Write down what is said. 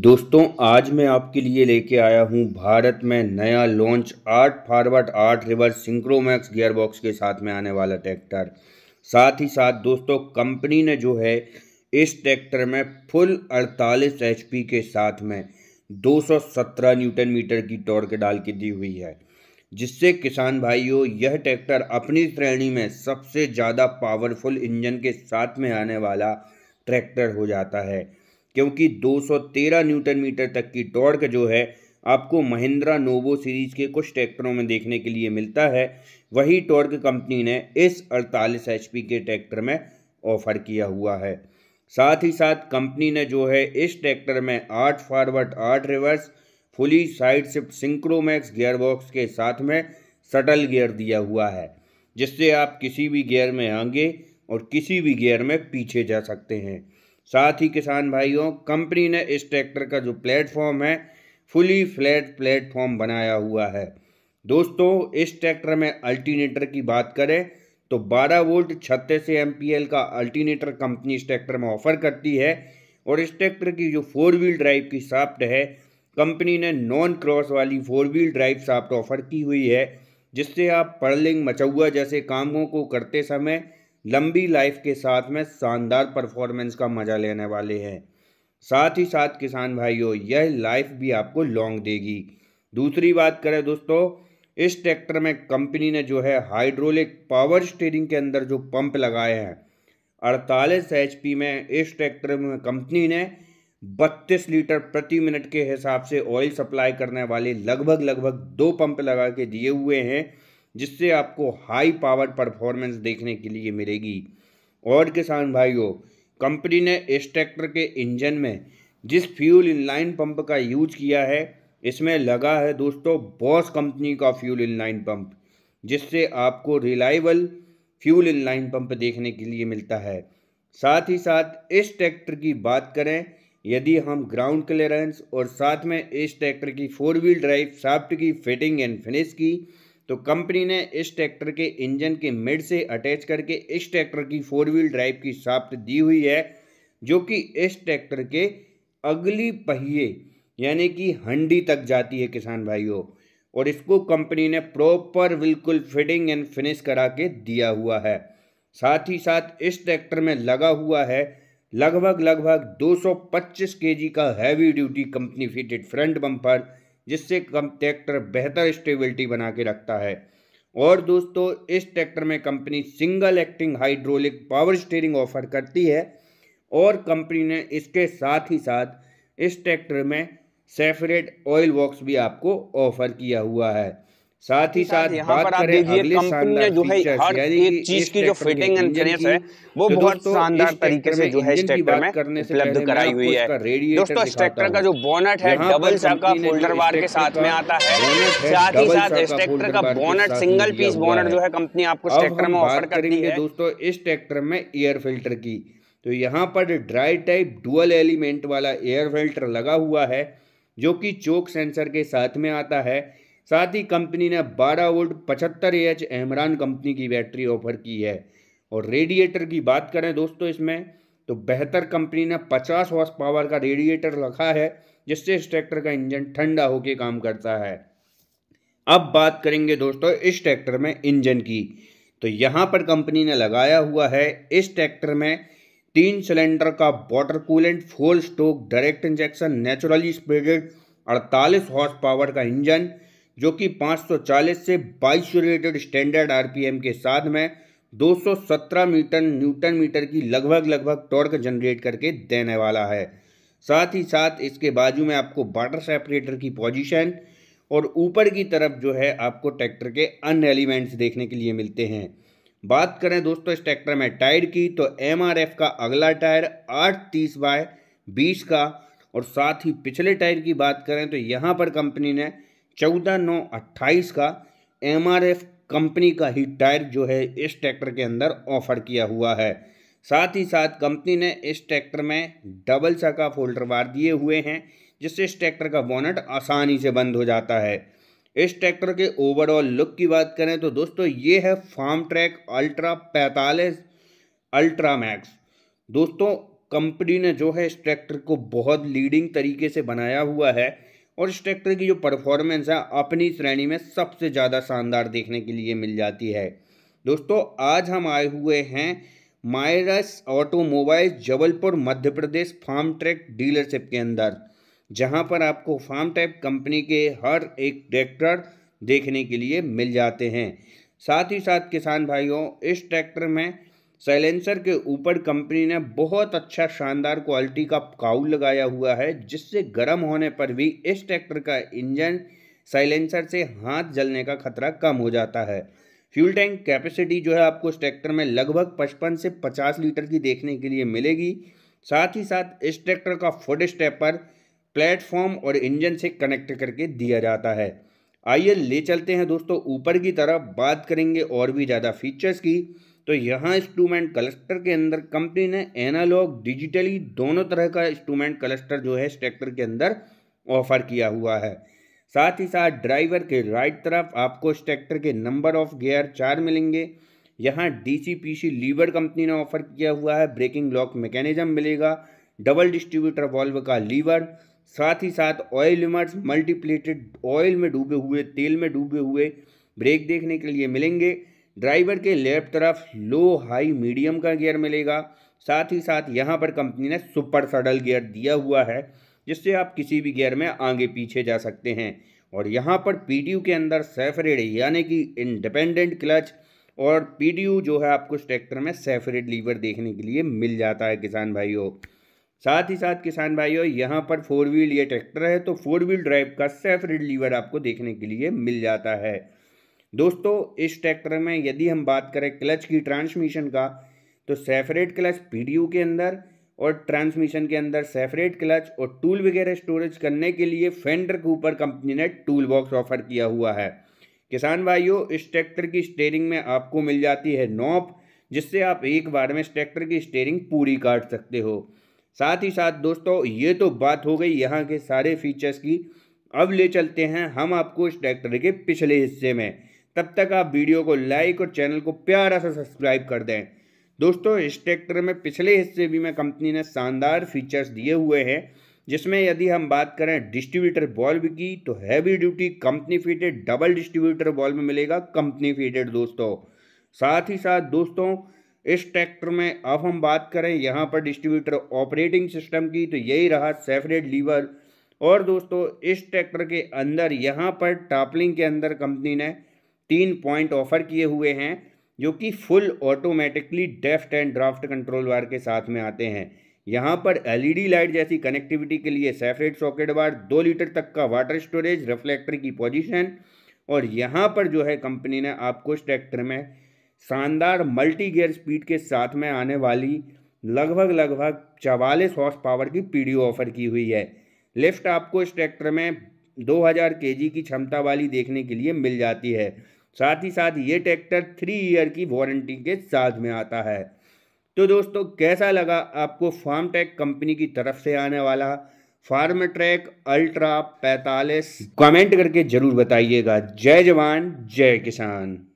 दोस्तों आज मैं आपके लिए लेके आया हूँ भारत में नया लॉन्च आठ फारवर्ड आठ रिवर्स सिंक्रोमैक्स गियरबॉक्स के साथ में आने वाला ट्रैक्टर साथ ही साथ दोस्तों कंपनी ने जो है इस ट्रैक्टर में फुल 48 एच के साथ में 217 न्यूटन मीटर की टॉर्क डाल के दी हुई है जिससे किसान भाइयों यह ट्रैक्टर अपनी श्रेणी में सबसे ज़्यादा पावरफुल इंजन के साथ में आने वाला ट्रैक्टर हो जाता है क्योंकि 213 न्यूटन मीटर तक की टॉर्क जो है आपको महिंद्रा नोवो सीरीज के कुछ ट्रैक्टरों में देखने के लिए मिलता है वही टॉर्क कंपनी ने इस 48 एच के ट्रैक्टर में ऑफर किया हुआ है साथ ही साथ कंपनी ने जो है इस ट्रैक्टर में आठ फॉरवर्ड आठ reverse fully side shift synchromesh gearbox के साथ में सटल गियर दिया हुआ है जिससे आप किसी भी गियर में आगे और किसी भी गियर में पीछे जा सकते हैं साथ ही किसान भाइयों कंपनी ने इस ट्रैक्टर का जो प्लेटफॉर्म है फुली फ्लैट प्लेटफॉर्म बनाया हुआ है दोस्तों इस ट्रैक्टर में अल्टीनेटर की बात करें तो 12 वोल्ट छत्तीस एम का अल्टीनेटर कंपनी इस ट्रैक्टर में ऑफर करती है और इस ट्रैक्टर की जो फोर व्हील ड्राइव की साफ्ट है कंपनी ने नॉन क्रॉस वाली four wheel drive shaft offer की हुई है जिससे आप पर्लिंग मचौआ जैसे कामों को करते समय लंबी लाइफ के साथ में शानदार परफॉर्मेंस का मज़ा लेने वाले हैं साथ ही साथ किसान भाइयों यह लाइफ भी आपको लॉन्ग देगी दूसरी बात करें दोस्तों इस ट्रैक्टर में कंपनी ने जो है हाइड्रोलिक पावर स्टीयरिंग के अंदर जो पंप लगाए हैं अड़तालीस एच में इस ट्रैक्टर में कंपनी ने बत्तीस लीटर प्रति मिनट के हिसाब से ऑयल सप्लाई करने वाले लगभग लगभग दो पंप लगा के दिए हुए हैं जिससे आपको हाई पावर परफॉर्मेंस देखने के लिए मिलेगी और किसान भाइयों कंपनी ने इस ट्रैक्टर के इंजन में जिस फ्यूल इनलाइन पंप का यूज किया है इसमें लगा है दोस्तों बॉस कंपनी का फ्यूल इनलाइन पंप जिससे आपको रिलायबल फ्यूल इनलाइन पंप देखने के लिए मिलता है साथ ही साथ इस ट्रैक्टर की बात करें यदि हम ग्राउंड क्लियरेंस और साथ में इस ट्रैक्टर की फोर व्हील ड्राइव साफ्ट की फिटिंग एंड फिनिश की तो कंपनी ने इस ट्रैक्टर के इंजन के मिड से अटैच करके इस ट्रैक्टर की फोर व्हील ड्राइव की साफ्ट दी हुई है जो कि इस ट्रैक्टर के अगली पहिए यानी कि हंडी तक जाती है किसान भाइयों और इसको कंपनी ने प्रॉपर बिल्कुल फिटिंग एंड फिनिश करा के दिया हुआ है साथ ही साथ इस ट्रैक्टर में लगा हुआ है लगभग लगभग 225 K G heavy duty company fitted front bumper जिससे कम ट्रैक्टर बेहतर स्टेबिलिटी बना के रखता है और दोस्तों इस ट्रैक्टर में company single acting hydraulic power steering offer करती है और कंपनी ने इसके साथ ही साथ इस ट्रैक्टर में सेफरेट ऑयल बॉक्स भी आपको ऑफर किया हुआ है साथ ही साथ यहाँ पर आप देखिए कंपनी ने जो है हर एक चीज की जो फिटिंग एंड फिनिश है वो तो बहुत शानदार तरीके से जो है स्ट्रक्चर में उपलब्ध कराई हुई है दोस्तों स्ट्रक्चर का जो बोनट है डबल का फोल्डर वार के साथ में आता है साथ ही साथ स्ट्रक्चर का बोनट सिंगल पीस बोनट जो है कंपनी आपको स्ट्रक्चर में ऑफर करती है दोस्तों इस ट्रैक्टर में एयर फिल्टर की तो यहाँ पर ड्राई टाइप डुअल एलिमेंट वाला एयर फिल्टर लगा हुआ है जो कि चोक सेंसर के साथ में आता है साथ ही कंपनी ने 12 वोल्ट 75 एच एमरान कंपनी की बैटरी ऑफर की है और रेडिएटर की बात करें दोस्तों इसमें तो बेहतर कंपनी ने 50 हॉर्स पावर का रेडिएटर रखा है जिससे इस ट्रैक्टर का इंजन ठंडा होकर काम करता है अब बात करेंगे दोस्तों इस ट्रैक्टर में इंजन की तो यहाँ पर कंपनी ने लगाया हुआ है इस ट्रैक्टर में तीन सिलेंडर का water coolant four stroke direct injection naturally aspirated अड़तालीस हॉर्स पावर का इंजन जो कि 540 से 22 रिलेटेड स्टैंडर्ड आरपीएम के साथ में 217 मीटर न्यूटन मीटर की लगभग लगभग टॉर्क जनरेट करके देने वाला है साथ ही साथ इसके बाजू में आपको वाटर सेपरेटर की पोजीशन और ऊपर की तरफ जो है आपको ट्रैक्टर के अन्य एलिमेंट्स देखने के लिए मिलते हैं बात करें दोस्तों इस ट्रैक्टर में टायर की तो एम का अगला टायर आठ तीस बाय बीस का और साथ ही पिछले टायर की बात करें तो यहाँ पर कंपनी ने चौदह नौ अट्ठाईस का एम कंपनी का ही टायर जो है इस ट्रैक्टर के अंदर ऑफर किया हुआ है साथ ही साथ कंपनी ने इस ट्रैक्टर में डबल चाका फोल्डर बार दिए हुए हैं जिससे इस ट्रैक्टर का बोनट आसानी से बंद हो जाता है इस ट्रैक्टर के ओवरऑल लुक की बात करें तो दोस्तों ये है फार्म ट्रैक अल्ट्रा पैंतालीस अल्ट्रा मैक्स दोस्तों कंपनी ने जो है इस ट्रैक्टर को बहुत लीडिंग तरीके से बनाया हुआ है और इस ट्रैक्टर की जो परफॉर्मेंस है अपनी श्रेणी में सबसे ज़्यादा शानदार देखने के लिए मिल जाती है दोस्तों आज हम आए हुए हैं Mayras automobile Jabalpur Madhya Pradesh Farmtrac dealership के अंदर जहां पर आपको फार्म ट्रैक कंपनी के हर एक ट्रैक्टर देखने के लिए मिल जाते हैं साथ ही साथ किसान भाइयों इस ट्रैक्टर में साइलेंसर के ऊपर कंपनी ने बहुत अच्छा शानदार क्वालिटी का काउल लगाया हुआ है जिससे गर्म होने पर भी इस ट्रैक्टर का इंजन साइलेंसर से हाथ जलने का खतरा कम हो जाता है फ्यूल टैंक कैपेसिटी जो है आपको इस ट्रैक्टर में लगभग पचपन से पचास लीटर की देखने के लिए मिलेगी साथ ही साथ इस ट्रैक्टर का फुट स्टेपर प्लेटफॉर्म और इंजन से कनेक्ट करके दिया जाता है आइए ले चलते हैं दोस्तों ऊपर की तरफ बात करेंगे और भी ज़्यादा फीचर्स की तो यहाँ इंस्ट्रूमेंट क्लस्टर के अंदर कंपनी ने एनालॉग डिजिटली दोनों तरह का इंस्ट्रूमेंट क्लस्टर जो है ट्रैक्टर के अंदर ऑफर किया हुआ है साथ ही साथ ड्राइवर के राइट तरफ आपको इस ट्रैक्टर के नंबर ऑफ गियर चार मिलेंगे यहाँ डीसीपीसी लीवर कंपनी ने ऑफर किया हुआ है ब्रेकिंग लॉक मैकेनिज्म मिलेगा डबल डिस्ट्रीब्यूटर वॉल्व का लीवर साथ ही साथ ऑयल लिमर्स मल्टीप्लेटेड ऑयल में डूबे हुए तेल में डूबे हुए ब्रेक देखने के लिए मिलेंगे ड्राइवर के लेफ्ट तरफ लो हाई मीडियम का गियर मिलेगा साथ ही साथ यहाँ पर कंपनी ने सुपर सडल गियर दिया हुआ है जिससे आप किसी भी गियर में आगे पीछे जा सकते हैं और यहाँ पर पी के अंदर सेफरेड यानी कि इंडिपेंडेंट क्लच और पी जो है आपको इस ट्रैक्टर में सेफरेड लीवर देखने के लिए मिल जाता है किसान भाइयों साथ ही साथ किसान भाइयों यहाँ पर फोर व्हील ये ट्रैक्टर है तो फोर व्हील ड्राइव का सेफरेड लीवर आपको देखने के लिए मिल जाता है दोस्तों इस ट्रैक्टर में यदि हम बात करें क्लच की ट्रांसमिशन का तो सेफरेट क्लच पीडीयू के अंदर और ट्रांसमिशन के अंदर सेफरेट क्लच और टूल वगैरह स्टोरेज करने के लिए फेंडर के ऊपर कंपनी ने टूल बॉक्स ऑफर किया हुआ है किसान भाइयों इस ट्रैक्टर की स्टेयरिंग में आपको मिल जाती है नॉप जिससे आप एक बार में इस ट्रैक्टर की स्टेयरिंग पूरी काट सकते हो साथ ही साथ दोस्तों ये तो बात हो गई यहाँ के सारे फीचर्स की अब ले चलते हैं हम आपको इस ट्रैक्टर के पिछले हिस्से में तब तक आप वीडियो को लाइक और चैनल को प्यारा सा सब्सक्राइब कर दें दोस्तों इस ट्रैक्टर में पिछले हिस्से भी में कंपनी ने शानदार फीचर्स दिए हुए हैं जिसमें यदि हम बात करें डिस्ट्रीब्यूटर बॉल्ब की तो heavy duty company fitted double distributor बॉल्ब मिलेगा कंपनी फीटेड दोस्तों साथ ही साथ दोस्तों इस ट्रैक्टर में अब हम बात करें यहाँ पर डिस्ट्रीब्यूटर ऑपरेटिंग सिस्टम की तो यही रहा सेफरेट लीवर और दोस्तों इस ट्रैक्टर के अंदर यहाँ पर टापलिंग के अंदर कंपनी ने तीन पॉइंट ऑफर किए हुए हैं जो कि full automatically depth and draft control wire के साथ में आते हैं यहाँ पर एलईडी लाइट e जैसी कनेक्टिविटी के लिए सेफरेट सॉकेट वायर दो लीटर तक का वाटर स्टोरेज रिफ्लेक्टर की पोजीशन और यहाँ पर जो है कंपनी ने आपको इस ट्रैक्टर में शानदार मल्टी गियर स्पीड के साथ में आने वाली लगभग लगभग चवालीस हॉर्स पावर की पी ऑफर की हुई है लिफ्ट आपको इस ट्रैक्टर में 2000 केजी की क्षमता वाली देखने के लिए मिल जाती है साथ ही साथ ये ट्रैक्टर थ्री ईयर की वारंटी के साथ में आता है तो दोस्तों कैसा लगा आपको फार्म ट्रैक कंपनी की तरफ से आने वाला फार्म ट्रैक अल्ट्रा 45 कमेंट करके ज़रूर बताइएगा जय जवान जय किसान